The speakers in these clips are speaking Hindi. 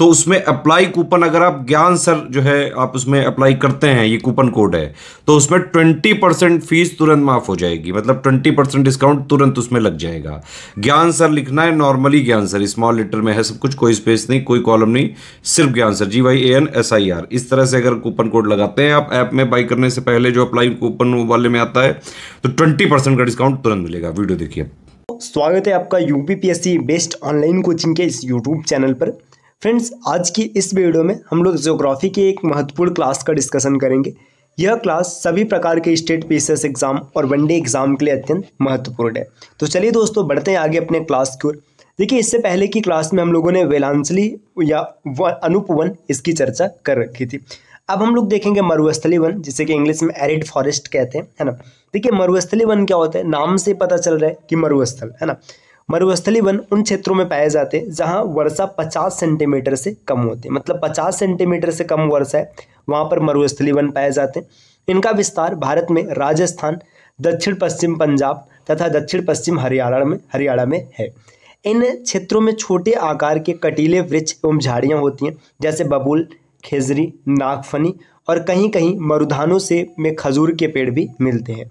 तो उसमें अप्लाई कूपन अगर आप ज्ञान सर जो है आप उसमें अप्लाई करते हैं ये कूपन कोड है तो उसमें ट्वेंटी परसेंट फीस तुरंत माफ़ हो जाएगी मतलब ट्वेंटी परसेंट डिस्काउंट तुरंत उसमें लग जाएगा ज्ञान सर लिखना है नॉर्मली ज्ञान सर स्मॉल लेटर में है सब कुछ कोई स्पेस नहीं कोई कॉलम नहीं सिर्फ Gyan sir G Y A N S I R इस तरह से अगर कूपन कोड लगाते हैं आप ऐप में बाई करने से पहले जो अप्लाई कूपन वाले में आता है तो ट्वेंटी परसेंट का डिस्काउंट तुरंत मिलेगा वीडियो देखिए तो स्वागत है आपका यूपीपीएससी बेस्ट ऑनलाइन कोचिंग के इस यूट्यूब चैनल पर फ्रेंड्स आज की इस वीडियो में हम लोग ज्योग्राफी की एक महत्वपूर्ण क्लास का डिस्कशन करेंगे यह क्लास सभी प्रकार के स्टेट पीसीएस एग्जाम और वनडे एग्जाम के लिए अत्यंत महत्वपूर्ण है तो चलिए दोस्तों बढ़ते हैं आगे अपने क्लास की ओर देखिए इससे पहले की क्लास में हम लोगों ने वेलांचली या अनुपवन इसकी चर्चा कर रखी थी अब हम लोग देखेंगे मरुस्थली वन जिसे कि इंग्लिश में एरिड फॉरेस्ट कहते हैं है ना देखिए मरुस्थली वन क्या होता है नाम से पता चल रहा है कि मरुस्थल है ना मरुस्थली वन उन क्षेत्रों में पाए जाते हैं जहाँ वर्षा पचास सेंटीमीटर से कम होते हैं मतलब पचास सेंटीमीटर से कम वर्षा है वहाँ पर मरुस्थली वन पाए जाते हैं इनका विस्तार भारत में राजस्थान दक्षिण पश्चिम पंजाब तथा दक्षिण पश्चिम हरियाणा में हरियाणा में है इन क्षेत्रों में छोटे आकार के कटीले वृक्ष एवं झाड़ियाँ होती हैं जैसे बबूल खेजरी नागफनी और कहीं कहीं मरुधानों से में खजूर के पेड़ भी मिलते हैं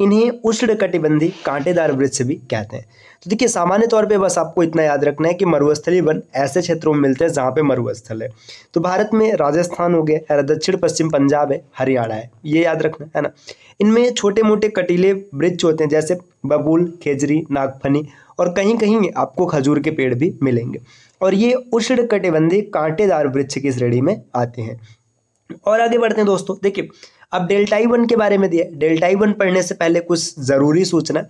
इन्हें उष्ण कटिबंधी कांटेदार वृक्ष भी कहते हैं तो देखिए सामान्य तौर पे बस आपको इतना याद रखना है कि मरुस्थली वन ऐसे क्षेत्रों में मिलते हैं जहाँ पे मरुस्थल है तो भारत में राजस्थान हो गया दक्षिण पश्चिम पंजाब है हरियाणा है ये याद रखना है ना इनमें छोटे मोटे कटीले वृक्ष होते हैं जैसे बबूल खेजरी नागफनी और कहीं कहीं आपको खजूर के पेड़ भी मिलेंगे और ये उष्ण कटिबंधी कांटेदार वृक्ष की श्रेणी में आते हैं और आगे बढ़ते हैं दोस्तों देखिए अब डेल्टा ई वन के बारे में दिया डेल्टा ई वन पढ़ने से पहले कुछ ज़रूरी सूचना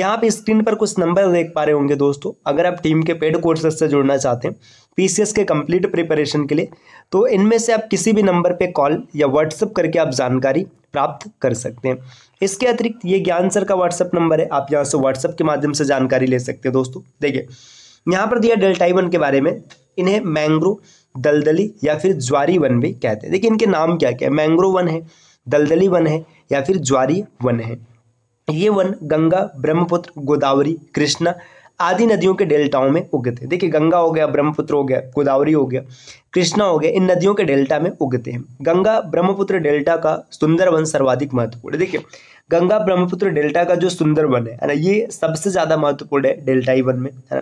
यहाँ पे स्क्रीन पर कुछ नंबर देख पा रहे होंगे दोस्तों अगर आप टीम के पेड कोर्सेस से जुड़ना चाहते हैं पीसीएस के कंप्लीट प्रिपरेशन के लिए तो इनमें से आप किसी भी नंबर पे कॉल या व्हाट्सअप करके आप जानकारी प्राप्त कर सकते हैं इसके अतिरिक्त ये ज्ञान सर का व्हाट्सअप नंबर है आप यहाँ से व्हाट्सअप के माध्यम से जानकारी ले सकते हैं दोस्तों देखिए यहाँ पर दिया वन के बारे में इन्हें मैंग्रो दलदली या फिर ज्वारी वन भी कहते हैं देखिए इनके नाम क्या क्या है मैंग्रो वन है दलदली वन है या फिर ज्वारी वन है ये वन गंगा ब्रह्मपुत्र गोदावरी कृष्णा आदि नदियों के डेल्टाओं में उगते हैं देखिए गंगा हो गया ब्रह्मपुत्र हो गया गोदावरी हो गया कृष्णा हो गया इन नदियों के डेल्टा में उगते हैं गंगा ब्रह्मपुत्र डेल्टा का सुंदर वन सर्वाधिक महत्वपूर्ण है देखिए गंगा ब्रह्मपुत्र डेल्टा का जो सुंदर वन है ना ये सबसे ज़्यादा महत्वपूर्ण है डेल्टाई वन में है ना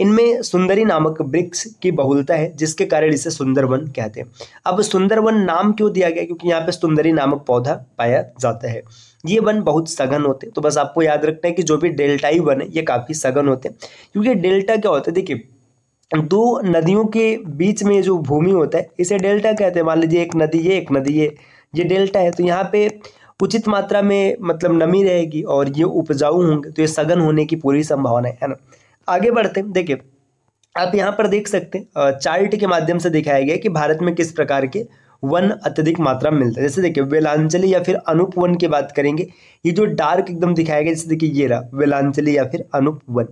इनमें सुंदरी नामक वृक्ष की बहुलता है जिसके कारण इसे सुंदरवन कहते हैं अब सुंदरवन नाम क्यों दिया गया क्योंकि यहाँ पे सुंदरी नामक पौधा पाया जाता है ये वन बहुत सघन होते हैं तो बस आपको याद रखना है कि जो भी डेल्टाई वन है ये काफ़ी सघन होते हैं क्योंकि डेल्टा क्या होता है देखिए दो नदियों के बीच में जो भूमि होता है इसे डेल्टा कहते हैं मान लीजिए एक नदी ये एक नदी ये ये डेल्टा है तो यहाँ पे उचित मात्रा में मतलब नमी रहेगी और ये उपजाऊ होंगे तो ये सघन होने की पूरी संभावना है ना आगे बढ़ते हैं देखिए आप यहाँ पर देख सकते हैं चार्ट के माध्यम से दिखाया गया कि भारत में किस प्रकार के वन अत्यधिक मात्रा में मिलता है जैसे देखिए वेलांचली या फिर अनुप वन की बात करेंगे ये जो डार्क एकदम दिखाया गया जैसे देखिए ये रहा वेलांचली या फिर अनुप वन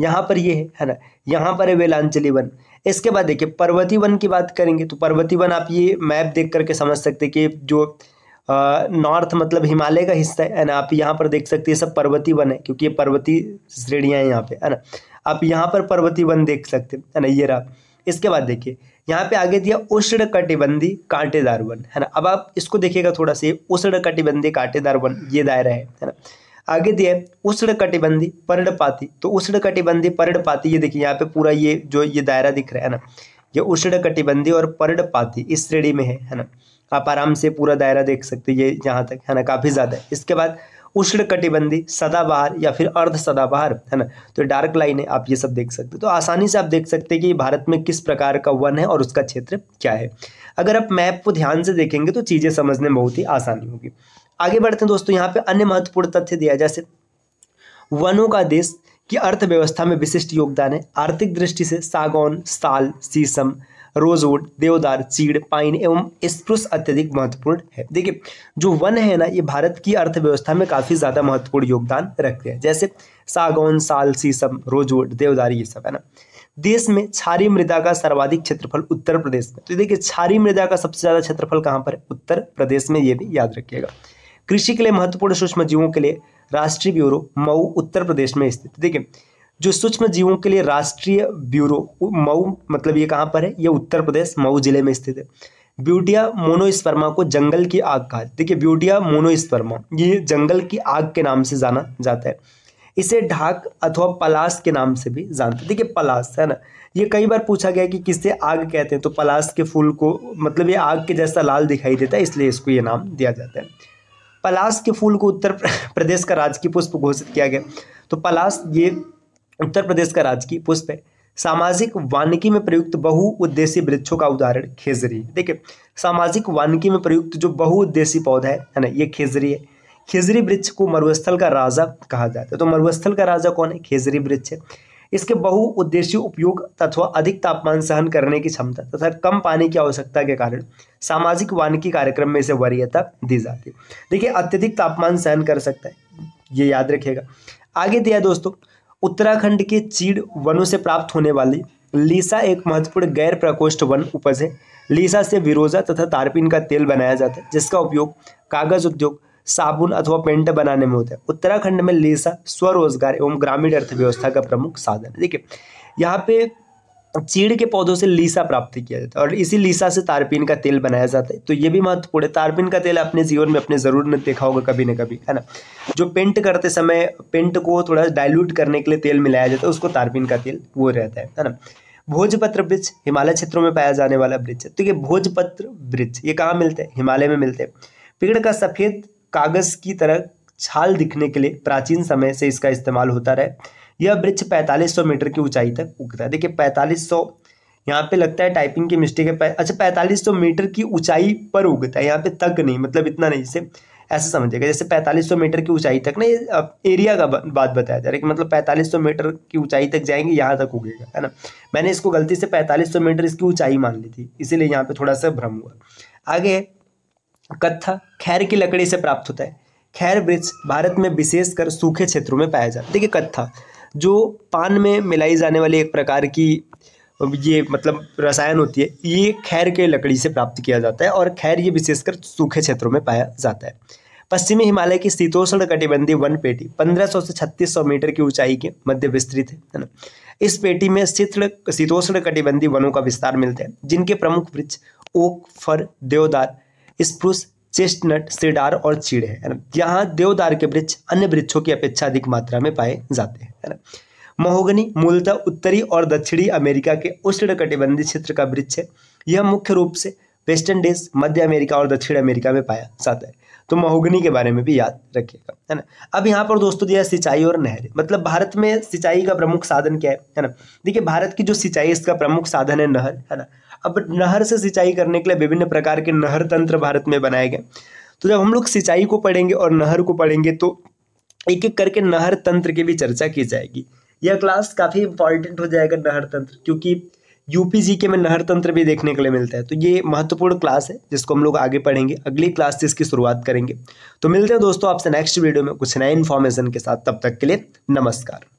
यहाँ पर ये है है ना यहाँ पर है वेलांचली वन इसके बाद देखिए पर्वती वन की बात करेंगे तो पर्वती वन आप ये मैप देख करके समझ सकते कि जो नॉर्थ मतलब हिमालय का हिस्सा है ना आप यहाँ पर देख सकते हैं सब पर्वती वन है क्योंकि ये पर्वती श्रेणियाँ हैं यहाँ पे है ना आप यहाँ पर पर्वती वन देख सकते हैं है ना ये रहा इसके बाद देखिए यहाँ पे आगे दिया उष्ण कटिबंधी कांटेदार वन है ना अब आप इसको देखिएगा थोड़ा सा उष्ण कटिबंधी कांटेदार वन ये दायरा है है ना आगे दिया उष्ण कटिबंधी पर्णपाती तो उष्ण कटिबंधी पर्णपाती ये देखिए यहाँ पे पूरा ये जो ये दायरा दिख रहा है ना ये उष्ण कटिबंधी और पर्णपाती इस श्रेणी में है है ना आप आराम से पूरा दायरा देख सकते हैं ये यहाँ तक है ना काफ़ी ज़्यादा है इसके बाद उष्ण कटिबंधी सदाबहार या फिर अर्ध सदाबहार है ना तो डार्क लाइन है आप ये सब देख सकते हो तो आसानी से आप देख सकते हैं कि भारत में किस प्रकार का वन है और उसका क्षेत्र क्या है अगर आप मैप को ध्यान से देखेंगे तो चीज़ें समझने में बहुत ही आसानी होगी आगे बढ़ते हैं दोस्तों यहाँ पे अन्य महत्वपूर्ण तथ्य दिया जैसे वनों का देश की अर्थव्यवस्था में विशिष्ट योगदान है आर्थिक दृष्टि से सागौन साल शीशम रोजवुड देवदार चीड़ पाइन एवं स्प्रूस अत्यधिक महत्वपूर्ण है देखिए जो वन है ना ये भारत की अर्थव्यवस्था में काफ़ी ज़्यादा महत्वपूर्ण योगदान रखते हैं जैसे सागौन साल सीसम रोजवुड देवदार ये सब है ना देश में छारी मृदा का सर्वाधिक क्षेत्रफल उत्तर प्रदेश में तो देखिए छारी मृदा का सबसे ज़्यादा क्षेत्रफल कहाँ पर है उत्तर प्रदेश में ये भी याद रखिएगा कृषि के लिए महत्वपूर्ण सूक्ष्म जीवों के लिए राष्ट्रीय ब्यूरो मऊ उत्तर प्रदेश में स्थित देखिए जो सूक्ष्म जीवों के लिए राष्ट्रीय ब्यूरो मऊ मतलब ये कहाँ पर है ये उत्तर प्रदेश मऊ जिले में स्थित है ब्यूटिया मोनोस्पर्मा को जंगल की आग कहा देखिए ब्यूटिया मोनोस्पर्मा ये जंगल की आग के नाम से जाना जाता है इसे ढाक अथवा पलाश के नाम से भी जानते देखिए पलास है ना ये कई बार पूछा गया कि किससे आग कहते हैं तो पलाश के फूल को मतलब ये आग के जैसा लाल दिखाई देता है इसलिए इसको ये नाम दिया जाता है पलाश के फूल को उत्तर प्रदेश का राजकीय पुष्प घोषित किया गया तो पलाश ये उत्तर प्रदेश का राजकीय पुष्प है सामाजिक वानिकी में प्रयुक्त बहुउद्देशीय वृक्षों का उदाहरण खेजरी देखिए सामाजिक वानिकी में प्रयुक्त जो बहुउद्देशीय पौधा है है ना ये खेजरी है खेजरी वृक्ष को मरुस्थल का राजा कहा जाता है तो मरुस्थल का राजा कौन है खेजरी वृक्ष है इसके बहुउद्देशीय उपयोग तथा अधिक तापमान सहन करने की क्षमता तथा कम पानी की आवश्यकता के कारण सामाजिक वानिकी कार्यक्रम में इसे वरीयता दी जाती है देखिए अत्यधिक तापमान सहन कर सकता है ये याद रखिएगा आगे दिया दोस्तों उत्तराखंड के चीड़ वनों से प्राप्त होने वाली लीसा एक महत्वपूर्ण गैर प्रकोष्ठ वन उपज है लीसा से विरोजा तथा तारपीन का तेल बनाया जाता है जिसका उपयोग कागज उद्योग साबुन अथवा पेंट बनाने में होता है उत्तराखंड में लीसा स्वरोजगार एवं ग्रामीण अर्थव्यवस्था का प्रमुख साधन है देखिए यहाँ पे चीड़ के पौधों से लीसा प्राप्त किया जाता है और इसी लीसा से तारपीन का तेल बनाया जाता है तो ये भी महत्वपूर्ण है तारपीन का तेल अपने जीवन में अपने ज़रूर ने देखा होगा कभी ना कभी है ना जो पेंट करते समय पेंट को थोड़ा डाइल्यूट करने के लिए तेल मिलाया जाता है उसको तारपीन का तेल वो रहता है है ना भोजपत्र वृक्ष हिमालय क्षेत्रों में पाया जाने वाला वृक्ष है तो ये भोजपत्र वृक्ष ये कहाँ मिलते हैं हिमालय में मिलते हैं पेड़ का सफ़ेद कागज़ की तरह छाल दिखने के लिए प्राचीन समय से इसका इस्तेमाल होता रहा है यह वृक्ष 4500 मीटर की ऊंचाई तक उगता है देखिए 4500 यहाँ पे लगता है टाइपिंग की मिस्टेक है अच्छा 4500 मीटर की ऊंचाई पर उगता है यहाँ पे तक नहीं मतलब इतना नहीं जिसे ऐसा समझेगा जैसे 4500 मीटर की ऊंचाई तक ना ये एरिया का बात बताया जा रहा है कि मतलब 4500 मीटर की ऊंचाई तक जाएंगे यहाँ तक उगेगा है ना मैंने इसको गलती से 4500 मीटर इसकी ऊंचाई मान ली थी इसीलिए यहाँ पे थोड़ा सा भ्रम हुआ आगे कत्था खैर की लकड़ी से प्राप्त होता है खैर वृक्ष भारत में विशेषकर सूखे क्षेत्रों में पाया जाता है देखिए कत्था जो पान में मिलाई जाने वाली एक प्रकार की ये मतलब रसायन होती है ये खैर के लकड़ी से प्राप्त किया जाता है और खैर ये विशेषकर सूखे क्षेत्रों में पाया जाता है पश्चिमी हिमालय की शीतोष्ण कटिबंधी वन पेटी 1500 से 3600 मीटर की ऊंचाई के मध्य विस्तृत है ना इस पेटी में शीतल शीतोष्ण कटिबंधी वनों का विस्तार मिलता है जिनके प्रमुख वृक्ष ओक फर देवदार स्प्रूस चेस्टनट सिडार और चीड़ है यहाँ देवदार के वृक्ष अन्य वृक्षों की अपेक्षा अधिक मात्रा में पाए जाते हैं महोगनी मूलतः उत्तरी और दक्षिणी अमेरिका के उष्ण कटिबंधीय क्षेत्र का वृक्ष है यह मुख्य रूप से वेस्टर्न इंडीज मध्य अमेरिका और दक्षिण अमेरिका में पाया जाता है तो महोगनी के बारे में भी याद रखिएगा है ना अब यहाँ पर दोस्तों दिया सिंचाई और नहर मतलब भारत में सिंचाई का प्रमुख साधन क्या है है ना देखिए भारत की जो सिंचाई इसका प्रमुख साधन है नहर है ना अब नहर से सिंचाई करने के लिए विभिन्न प्रकार के नहर तंत्र भारत में बनाए गए तो जब हम लोग सिंचाई को पढ़ेंगे और नहर को पढ़ेंगे तो एक एक करके नहर तंत्र की भी चर्चा की जाएगी यह क्लास काफ़ी इंपॉर्टेंट हो जाएगा नहर तंत्र क्योंकि यूपी जी के में नहर तंत्र भी देखने के लिए मिलता है तो ये महत्वपूर्ण क्लास है जिसको हम लोग आगे पढ़ेंगे अगली क्लास से इसकी शुरुआत करेंगे तो मिलते हैं दोस्तों आपसे नेक्स्ट वीडियो में कुछ नए इन्फॉर्मेशन के साथ तब तक के लिए नमस्कार